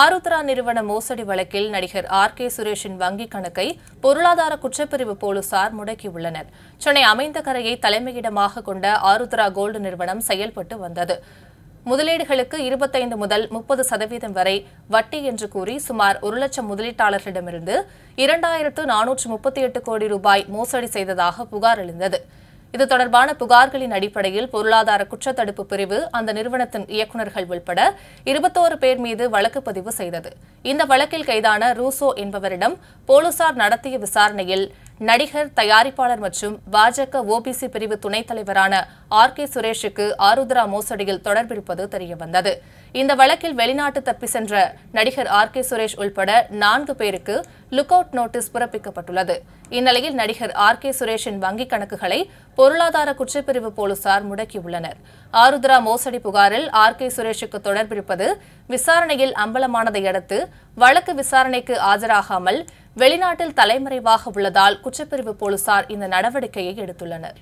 ஆருத்ரா நிறுவன மோசடி வழக்கில் நடிகர் ஆர் கே சுரேஷின் வங்கிக் கணக்கை பொருளாதார குற்றப்பிரிவு போலீசார் முடக்கியுள்ளனர் சென்னை அமைந்த கரையை தலைமையிடமாக கொண்ட ஆருத்ரா கோல்டு நிறுவனம் செயல்பட்டு வந்தது முதலீடுகளுக்கு இருபத்தைந்து முதல் முப்பது சதவீதம் வரை வட்டி என்று கூறி சுமார் ஒரு லட்சம் முதலீட்டாளர்களிடமிருந்து இரண்டாயிரத்து நானூற்று முப்பத்தி எட்டு கோடி ரூபாய் மோசடி செய்ததாக புகார் எழுந்தது இது தொடர்பான புகார்களின் அடிப்படையில் பொருளாதார குற்றத்தடுப்பு பிரிவு அந்த நிறுவனத்தின் இயக்குநர்கள் உள்பட இருபத்தோரு பேர் மீது வழக்கு பதிவு செய்தது இந்த வழக்கில் கைதான ரூசோ என்பவரிடம் போலீசார் நடத்திய விசாரணையில் நடிகர் தயாரிப்பாளர் மற்றும் பாஜக ஓபிசி பிரிவு துணைத் தலைவரான ஆர் கே சுரேஷுக்கு ஆருத்ரா மோசடியில் தொடர்பிருப்பது தெரியவந்தது இந்த வழக்கில் வெளிநாட்டு தப்பி சென்ற நடிகர் ஆர் கே சுரேஷ் உள்பட நான்கு பேருக்கு லுக் அவுட் நோட்டீஸ் பிறப்பிக்கப்பட்டுள்ளது இந்நிலையில் நடிகர் ஆர் கே சுரேஷின் வங்கிக் கணக்குகளை பொருளாதார குற்றப்பிரிவு போலீசார் முடக்கியுள்ளனர் ஆருத்ரா மோசடி புகாரில் ஆர் கே சுரேஷுக்கு தொடர்பிருப்பது விசாரணையில் அம்பலமானதை அடுத்து வழக்கு விசாரணைக்கு ஆஜராகாமல் வெளிநாட்டில் தலைமறைவாக உள்ளதால் குற்றப்பிரிவு போலீசார் இந்த நடவடிக்கையை எடுத்துள்ளனர்